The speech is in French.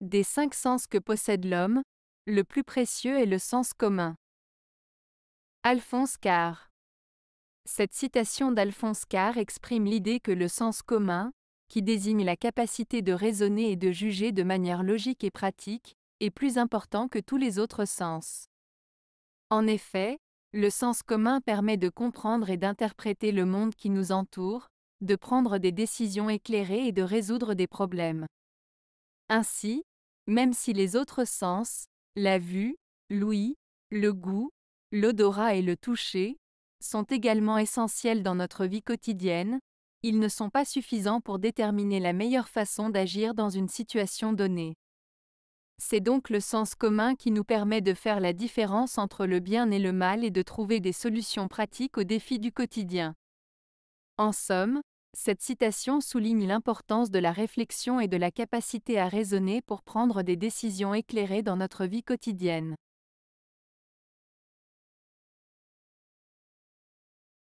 Des cinq sens que possède l'homme, le plus précieux est le sens commun. Alphonse Carr. Cette citation d'Alphonse Carr exprime l'idée que le sens commun, qui désigne la capacité de raisonner et de juger de manière logique et pratique, est plus important que tous les autres sens. En effet, le sens commun permet de comprendre et d'interpréter le monde qui nous entoure, de prendre des décisions éclairées et de résoudre des problèmes. Ainsi, même si les autres sens, la vue, l'ouïe, le goût, l'odorat et le toucher, sont également essentiels dans notre vie quotidienne, ils ne sont pas suffisants pour déterminer la meilleure façon d'agir dans une situation donnée. C'est donc le sens commun qui nous permet de faire la différence entre le bien et le mal et de trouver des solutions pratiques aux défis du quotidien. En somme, cette citation souligne l'importance de la réflexion et de la capacité à raisonner pour prendre des décisions éclairées dans notre vie quotidienne.